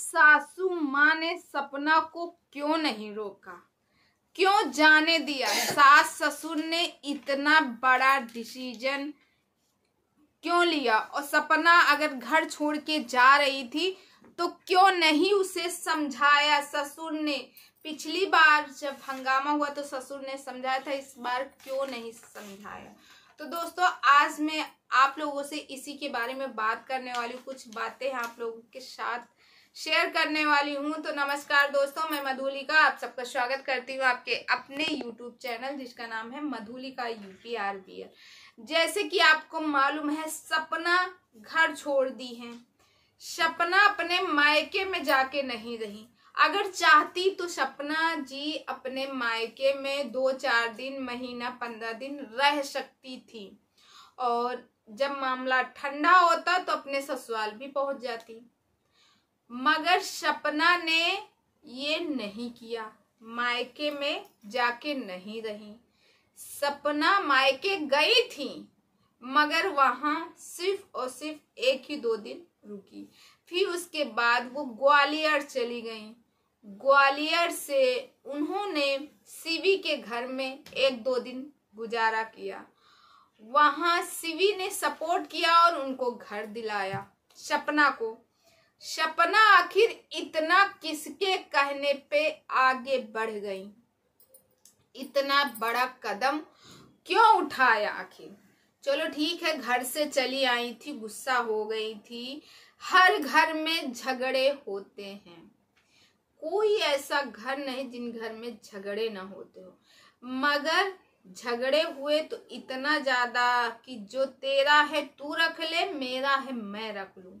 सासू माँ ने सपना को क्यों नहीं रोका क्यों जाने दिया सास ससुर ने इतना बड़ा डिसीजन क्यों लिया और सपना अगर घर छोड़ के जा रही थी तो क्यों नहीं उसे समझाया ससुर ने पिछली बार जब हंगामा हुआ तो ससुर ने समझाया था इस बार क्यों नहीं समझाया तो दोस्तों आज मैं आप लोगों से इसी के बारे में बात करने वाली कुछ बातें हैं आप लोगों के साथ शेयर करने वाली हूँ तो नमस्कार दोस्तों मैं मधुलिका आप सबका स्वागत करती हूँ आपके अपने यूट्यूब चैनल जिसका नाम है Madhulika P R B L जैसे कि आपको मालूम है सपना घर छोड़ दी है सपना अपने मायके में जाके नहीं रही अगर चाहती तो सपना जी अपने मायके में दो चार दिन महीना पंद्रह दिन रह सकती थी और जब मामला ठंडा होता तो अपने ससुराल भी पहुंच जाती मगर सपना ने ये नहीं किया मायके में जाके नहीं रही सपना मायके गई थी मगर वहाँ सिर्फ और सिर्फ एक ही दो दिन रुकी फिर उसके बाद वो ग्वालियर चली गई ग्वालियर से उन्होंने शिवी के घर में एक दो दिन गुजारा किया वहाँ शिवी ने सपोर्ट किया और उनको घर दिलाया सपना को सपना आखिर इतना किसके कहने पे आगे बढ़ गई इतना बड़ा कदम क्यों उठाया आखिर चलो ठीक है घर से चली आई थी गुस्सा हो गई थी हर घर में झगड़े होते हैं कोई ऐसा घर नहीं जिन घर में झगड़े ना होते हो मगर झगड़े हुए तो इतना ज्यादा कि जो तेरा है तू रख ले मेरा है मैं रख लू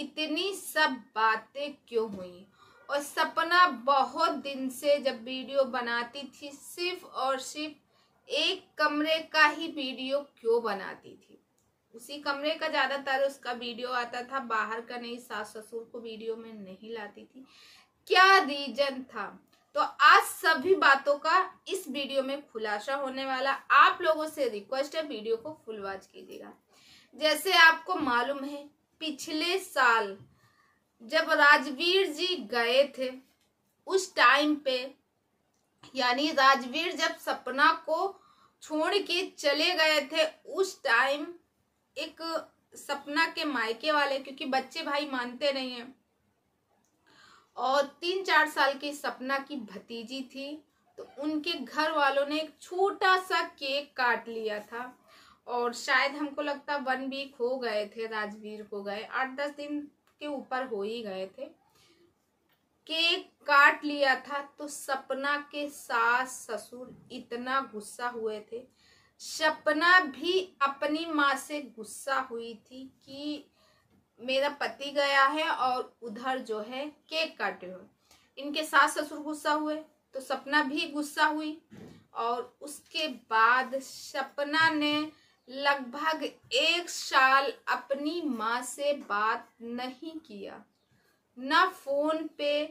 इतनी सब बातें क्यों हुई और सपना बहुत दिन से जब वीडियो बनाती थी सिर्फ और सिर्फ एक कमरे का ही वीडियो क्यों बनाती थी उसी कमरे का ज़्यादातर उसका वीडियो आता था बाहर का नहीं सास ससुर को वीडियो में नहीं लाती थी क्या रीजन था तो आज सभी बातों का इस वीडियो में खुलासा होने वाला आप लोगों से रिक्वेस्ट है वीडियो को फुल वॉच कीजिएगा जैसे आपको मालूम है पिछले साल जब राजवीर जी गए थे उस टाइम पे यानी राजवीर जब सपना को छोड़ के चले गए थे उस टाइम एक सपना के मायके वाले क्योंकि बच्चे भाई मानते नहीं हैं और तीन चार साल की सपना की भतीजी थी तो उनके घर वालों ने एक छोटा सा केक काट लिया था और शायद हमको लगता वन वीक हो गए थे राजवीर को गए आठ दस दिन के ऊपर हो ही गए थे केक काट लिया था तो सपना के सास ससुर इतना गुस्सा हुए थे सपना भी अपनी माँ से गुस्सा हुई थी कि मेरा पति गया है और उधर जो है केक काटे हुए इनके सास ससुर गुस्सा हुए तो सपना भी गुस्सा हुई और उसके बाद सपना ने लगभग एक साल अपनी माँ से बात नहीं किया ना फोन पे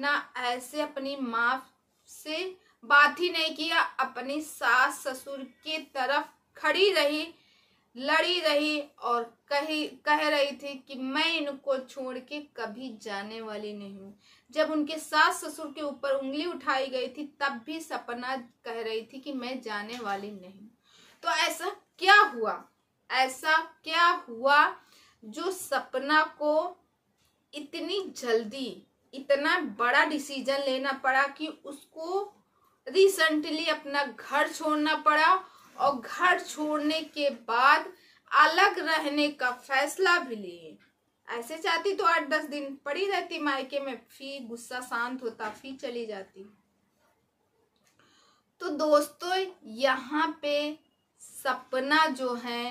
ना ऐसे अपनी माँ से बात ही नहीं किया अपनी सास ससुर की तरफ खड़ी रही लड़ी रही और कही कह रही थी कि मैं इनको छोड़ के कभी जाने वाली नहीं हूँ जब उनके सास ससुर के ऊपर उंगली उठाई गई थी तब भी सपना कह रही थी कि मैं जाने वाली नहीं तो ऐसे हुआ ऐसा क्या हुआ जो सपना को इतनी जल्दी इतना बड़ा डिसीजन लेना पड़ा कि उसको रिसेंटली अपना घर छोड़ना पड़ा और घर छोड़ने के बाद अलग रहने का फैसला भी लिए ऐसे जाती तो आठ दस दिन पड़ी रहती मायके में फिर गुस्सा शांत होता फिर चली जाती तो दोस्तों यहाँ पे सपना जो है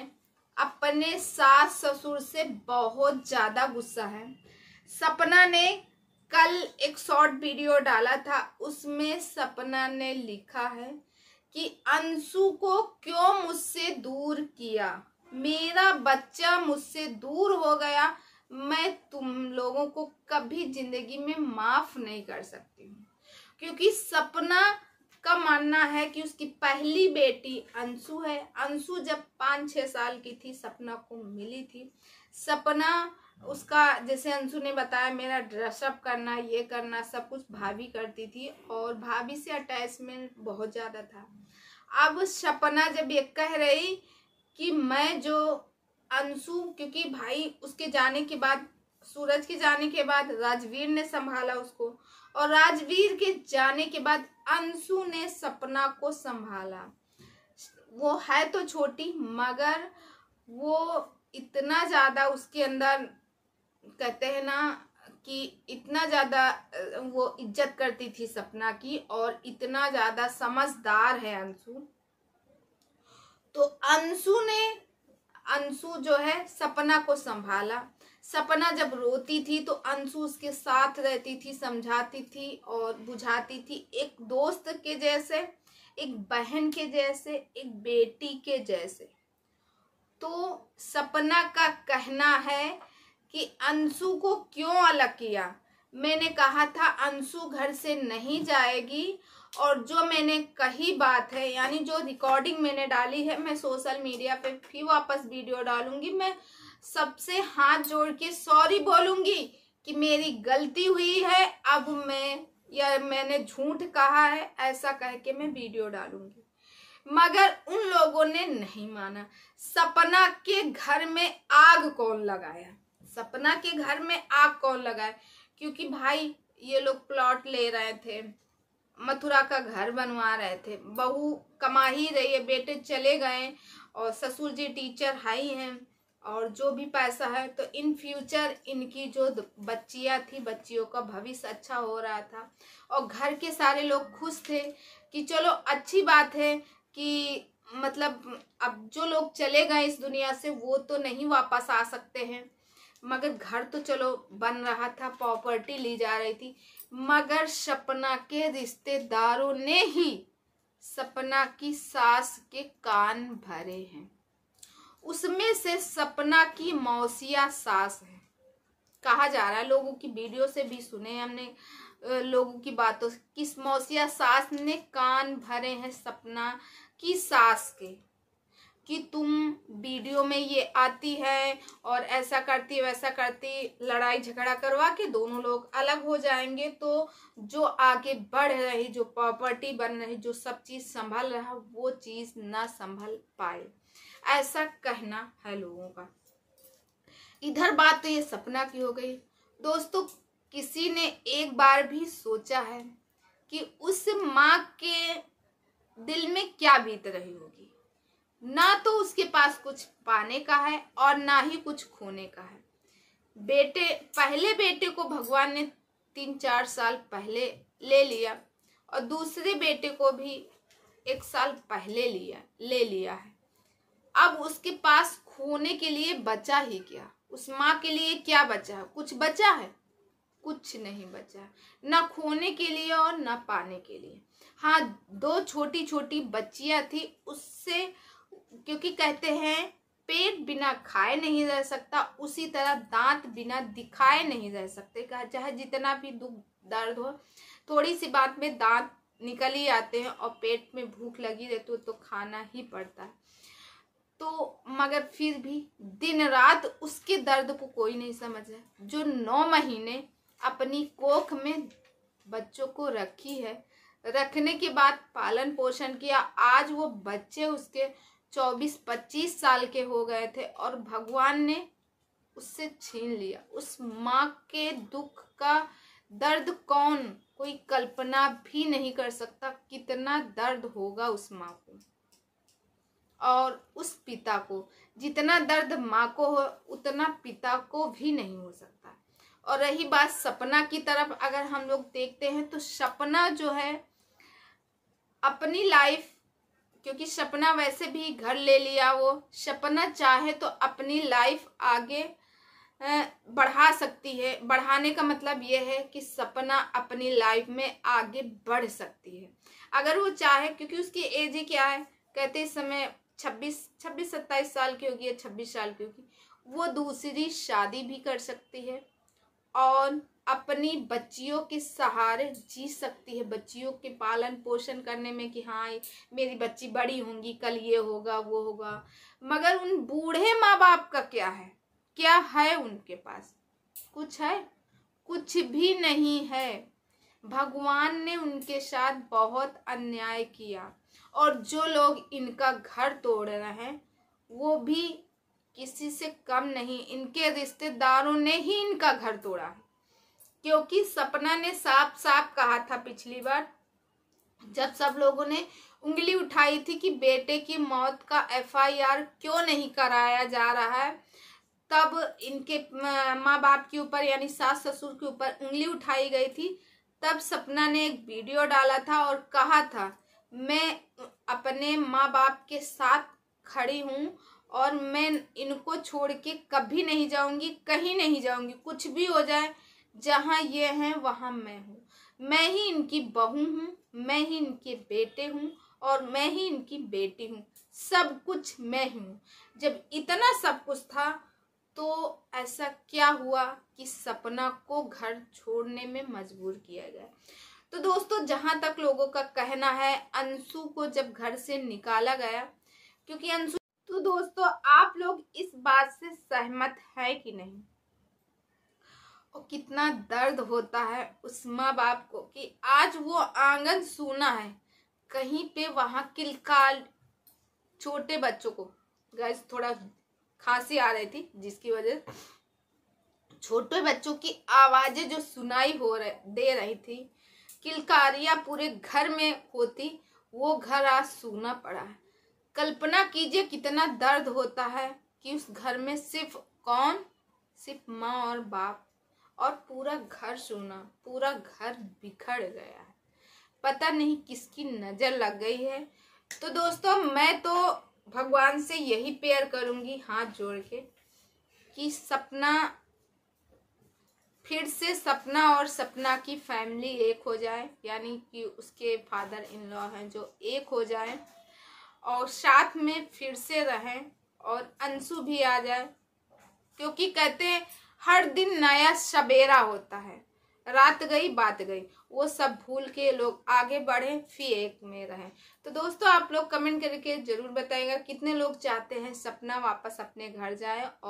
अपने सास ससुर से बहुत ज़्यादा गुस्सा है सपना ने कल एक शॉर्ट वीडियो डाला था उसमें सपना ने लिखा है कि अंशु को क्यों मुझसे दूर किया मेरा बच्चा मुझसे दूर हो गया मैं तुम लोगों को कभी ज़िंदगी में माफ़ नहीं कर सकती हूँ क्योंकि सपना का मानना है कि उसकी पहली बेटी अंशु है अंशु जब पाँच छः साल की थी सपना को मिली थी सपना उसका जैसे अंशु ने बताया मेरा ड्रेसअप करना ये करना सब कुछ भाभी करती थी और भाभी से अटैचमेंट बहुत ज़्यादा था अब सपना जब ये कह रही कि मैं जो अंशु क्योंकि भाई उसके जाने के बाद सूरज के जाने के बाद राजवीर ने संभाला उसको और राजवीर के जाने के बाद अंशु ने सपना को संभाला वो है तो छोटी मगर वो इतना ज़्यादा उसके अंदर कहते हैं ना कि इतना ज़्यादा वो इज्जत करती थी सपना की और इतना ज़्यादा समझदार है अंशु तो अंशु ने अंशु जो है सपना को संभाला सपना जब रोती थी तो अंशु उसके साथ रहती थी समझाती थी और बुझाती थी एक दोस्त के जैसे एक बहन के जैसे एक बेटी के जैसे तो सपना का कहना है कि अंशु को क्यों अलग किया मैंने कहा था अंशु घर से नहीं जाएगी और जो मैंने कही बात है यानी जो रिकॉर्डिंग मैंने डाली है मैं सोशल मीडिया पे भी वापस वीडियो डालूंगी मैं सबसे हाथ जोड़ के सॉरी बोलूंगी कि मेरी गलती हुई है अब मैं या मैंने झूठ कहा है ऐसा कह के मैं वीडियो डालूंगी मगर उन लोगों ने नहीं माना सपना के घर में आग कौन लगाया सपना के घर में आग कौन लगाया क्योंकि भाई ये लोग प्लॉट ले रहे थे मथुरा का घर बनवा रहे थे बहू कमा ही रही है बेटे चले गए और ससुर जी टीचर हाई हैं और जो भी पैसा है तो इन फ्यूचर इनकी जो बच्चियाँ थी बच्चियों का भविष्य अच्छा हो रहा था और घर के सारे लोग खुश थे कि चलो अच्छी बात है कि मतलब अब जो लोग चले गए इस दुनिया से वो तो नहीं वापस आ सकते हैं मगर घर तो चलो बन रहा था प्रॉपर्टी ली जा रही थी मगर सपना के रिश्तेदारों ने ही सपना की सास के कान भरे हैं उसमें से सपना की मौसिया सास है कहा जा रहा है लोगों की वीडियो से भी सुने हमने लोगों की बातों किस मौसिया सास ने कान भरे हैं सपना की सास के कि तुम वीडियो में ये आती है और ऐसा करती वैसा करती लड़ाई झगड़ा करवा के दोनों लोग अलग हो जाएंगे तो जो आगे बढ़ रही जो प्रॉपर्टी बन रही जो सब चीज़ संभल रहा वो चीज़ ना संभल पाए ऐसा कहना है लोगों का इधर बात तो ये सपना की हो गई दोस्तों किसी ने एक बार भी सोचा है कि उस माँ के दिल में क्या बीत रही होगी ना तो उसके पास कुछ पाने का है और ना ही कुछ खोने का है बेटे पहले बेटे को भगवान ने तीन चार साल पहले ले लिया और दूसरे बेटे को भी एक साल पहले लिया ले लिया है अब उसके पास खोने के लिए बचा ही क्या उस माँ के लिए क्या बचा है कुछ बचा है कुछ नहीं बचा है ना खोने के लिए और ना पाने के लिए हाँ दो छोटी छोटी बच्चियाँ थी उससे क्योंकि कहते हैं पेट बिना खाए नहीं रह सकता उसी तरह दांत बिना दिखाए नहीं रह सकते चाहे जितना भी दुख दर्द हो थोड़ी सी बात में दांत निकल ही आते हैं और पेट में भूख लगी रहती है तो खाना ही पड़ता है तो मगर फिर भी दिन रात उसके दर्द को कोई नहीं समझा जो नौ महीने अपनी कोख में बच्चों को रखी है रखने के बाद पालन पोषण किया आज वो बच्चे उसके 24-25 साल के हो गए थे और भगवान ने उससे छीन लिया उस माँ के दुख का दर्द कौन कोई कल्पना भी नहीं कर सकता कितना दर्द होगा उस माँ को और उस पिता को जितना दर्द माँ को हो उतना पिता को भी नहीं हो सकता और रही बात सपना की तरफ अगर हम लोग देखते हैं तो सपना जो है अपनी लाइफ क्योंकि सपना वैसे भी घर ले लिया वो सपना चाहे तो अपनी लाइफ आगे बढ़ा सकती है बढ़ाने का मतलब ये है कि सपना अपनी लाइफ में आगे बढ़ सकती है अगर वो चाहे क्योंकि उसकी एज ही क्या है कहते समय छब्बीस छब्बीस सत्ताईस साल की होगी या छब्बीस साल की होगी वो दूसरी शादी भी कर सकती है और अपनी बच्चियों के सहारे जी सकती है बच्चियों के पालन पोषण करने में कि हाँ मेरी बच्ची बड़ी होंगी कल ये होगा वो होगा मगर उन बूढ़े माँ बाप का क्या है क्या है उनके पास कुछ है कुछ भी नहीं है भगवान ने उनके साथ बहुत अन्याय किया और जो लोग इनका घर तोड़ रहे हैं वो भी किसी से कम नहीं इनके रिश्तेदारों ने ही इनका घर तोड़ा क्योंकि सपना ने साफ साफ कहा था पिछली बार जब सब लोगों ने उंगली उठाई थी कि बेटे की मौत का एफआईआर क्यों नहीं कराया जा रहा है तब इनके माँ बाप के ऊपर यानी सास ससुर के ऊपर उंगली उठाई गई थी तब सपना ने एक वीडियो डाला था और कहा था मैं अपने माँ बाप के साथ खड़ी हूँ और मैं इनको छोड़ के कभी नहीं जाऊंगी कहीं नहीं जाऊंगी कुछ भी हो जाए जहाँ ये हैं वहाँ मैं हूँ मैं ही इनकी बहू हूँ मैं ही इनके बेटे हूँ और मैं ही इनकी बेटी हूँ सब कुछ मैं हूँ जब इतना सब कुछ था तो ऐसा क्या हुआ कि सपना को घर छोड़ने में मजबूर किया गया तो दोस्तों जहां तक लोगों का कहना है अंशु को जब घर से निकाला गया क्योंकि अंशु तो दोस्तों आप लोग इस बात से सहमत है कि नहीं और कितना दर्द होता है उस माँ बाप को कि आज वो आंगन सूना है कहीं पे वहां किलकाल छोटे बच्चों को गैस थोड़ा खांसी आ रही थी जिसकी वजह छोटे बच्चों की आवाजें जो सुनाई हो रहे दे रही थी किलकारियां पूरे घर में होती वो घर आज सूना पड़ा है कल्पना कीजिए कितना दर्द होता है कि उस घर में सिर्फ कौन सिर्फ माँ और बाप और पूरा घर सूना पूरा घर बिखर गया है पता नहीं किसकी नज़र लग गई है तो दोस्तों मैं तो भगवान से यही प्यार करूँगी हाथ जोड़ के कि सपना फिर से सपना और सपना की फैमिली एक हो जाए यानी कि उसके फादर इन लॉ हैं जो एक हो जाए और साथ में फिर से रहें और अंशु भी आ जाए क्योंकि कहते हैं हर दिन नया सवेरा होता है रात गई बात गई वो सब भूल के लोग आगे बढ़ें फिर एक में रहें तो दोस्तों आप लोग कमेंट करके ज़रूर बताएगा कितने लोग चाहते हैं सपना वापस अपने घर जाए और